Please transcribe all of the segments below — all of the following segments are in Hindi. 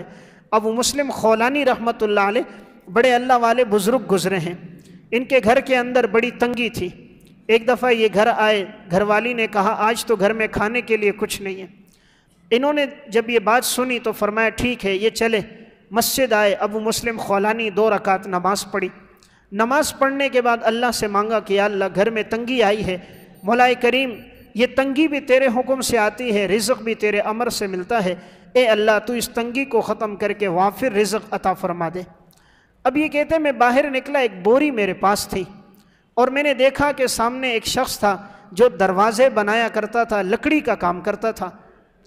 है अब मुस्लिम खौलानी रहमत बड़े अल्लाह वाले बुज़ुर्ग गुजरे हैं इनके घर के अंदर बड़ी तंगी थी एक दफ़ा ये घर आए घरवाली ने कहा आज तो घर में खाने के लिए कुछ नहीं है इन्होंने जब ये बात सुनी तो फरमाया ठीक है ये चले मस्जिद आए अब मुस्लिम खौलानी दो रकात नमाज़ पढ़ी नमाज़ पढ़ने के बाद अल्लाह से मांगा कि अल्लाह घर में तंगी आई है मौलाए करीम ये तंगी भी तेरे हुक्म से आती है रिज़्क भी तेरे अमर से मिलता है ए अल्लाह तू इस तंगी को ख़त्म करके वाफिर रिजक अता फरमा दे अब ये कहते मैं बाहर निकला एक बोरी मेरे पास थी और मैंने देखा कि सामने एक शख्स था जो दरवाज़े बनाया करता था लकड़ी का काम करता था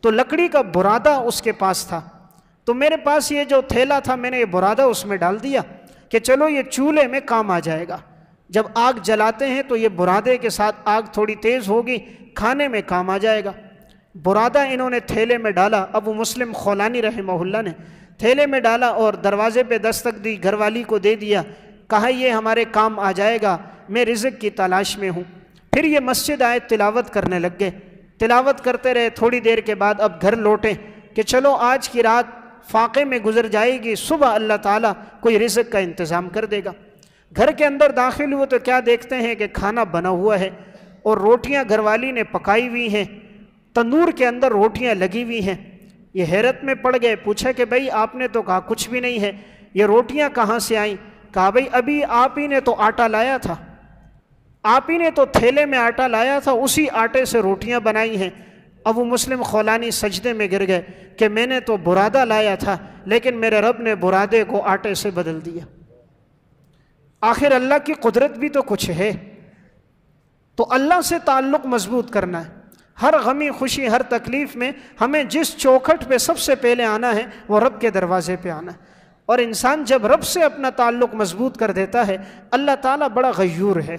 तो लकड़ी का बुरादा उसके पास था तो मेरे पास ये जो थैला था मैंने ये बुरादा उसमें डाल दिया कि चलो ये चूल्हे में काम आ जाएगा जब आग जलाते हैं तो ये बुरादे के साथ आग थोड़ी तेज़ होगी खाने में काम आ जाएगा बुरादा इन्होंने थैले में डाला अब वो मुस्लिम खौलानी रहमहुल्ला ने थैले में डाला और दरवाज़े पे दस्तक दी घरवाली को दे दिया कहा ये हमारे काम आ जाएगा मैं रिज़क की तलाश में हूँ फिर ये मस्जिद आए तिलावत करने लग गए तिलावत करते रहे थोड़ी देर के बाद अब घर लौटे कि चलो आज की रात फाके में गुजर जाएगी सुबह अल्लाह ताला कोई रिज़क का इंतज़ाम कर देगा घर के अंदर दाखिल हुए तो क्या देखते हैं कि खाना बना हुआ है और रोटियां घरवाली ने पकाई हुई हैं तंदूर के अंदर रोटियां लगी हुई हैं ये हैरत में पड़ गए पूछा कि भाई आपने तो कहा कुछ भी नहीं है ये रोटियां कहाँ से आई कहा भाई अभी आप ही ने तो आटा लाया था आप ही ने तो थैले में आटा लाया था उसी आटे से रोटियां बनाई हैं अब वो मुस्लिम खौलानी सजदे में गिर गए कि मैंने तो बुरादा लाया था लेकिन मेरे रब ने बुरादे को आटे से बदल दिया आखिर अल्लाह की कुदरत भी तो कुछ है तो अल्लाह से ताल्लुक़ मजबूत करना है हर गमी खुशी हर तकलीफ़ में हमें जिस चौखट पे सबसे पहले आना है वो रब के दरवाज़े पे आना है और इंसान जब रब से अपना ताल्लुक़ मजबूत कर देता है अल्लाह ताला बड़ा गयूर है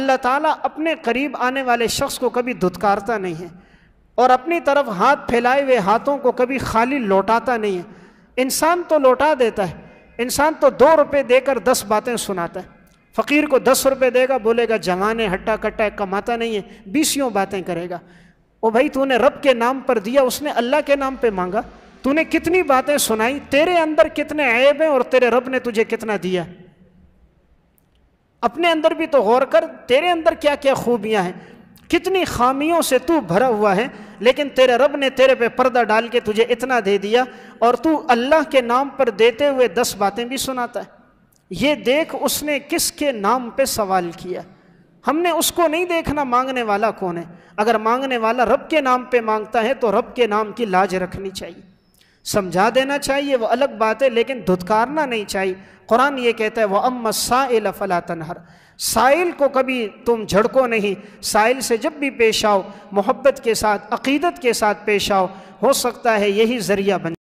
अल्लाह ताला अपने करीब आने वाले शख्स को कभी धुतकारता नहीं है और अपनी तरफ हाथ फैलाए हुए हाथों को कभी खाली लौटाता नहीं है इंसान तो लौटा देता है इंसान तो दो रुपये देकर दस बातें सुनाता है फ़कीर को दस रुपये देगा बोलेगा जवान है हट्टा कट्टा है कमाता नहीं है बीसियों बातें करेगा ओ भाई तूने रब के नाम पर दिया उसने अल्लाह के नाम पे मांगा तूने कितनी बातें सुनाई तेरे अंदर कितने ऐब हैं और तेरे रब ने तुझे कितना दिया अपने अंदर भी तो गौर कर तेरे अंदर क्या क्या खूबियां हैं कितनी खामियों से तू भरा हुआ है लेकिन तेरे रब ने तेरे पे पर्दा डाल के तुझे इतना दे दिया और तू अल्लाह के नाम पर देते हुए दस बातें भी सुनाता है ये देख उसने किसके नाम पे सवाल किया हमने उसको नहीं देखना मांगने वाला कौन है अगर मांगने वाला रब के नाम पे मांगता है तो रब के नाम की लाज रखनी चाहिए समझा देना चाहिए वो अलग बात है लेकिन धुतकारना नहीं चाहिए कुरान ये कहता है वह अम साइल फला तनहर साइल को कभी तुम झड़को नहीं साइल से जब भी पेश आओ मोहब्बत के साथ अकीदत के साथ पेश आओ हो सकता है यही ज़रिया बन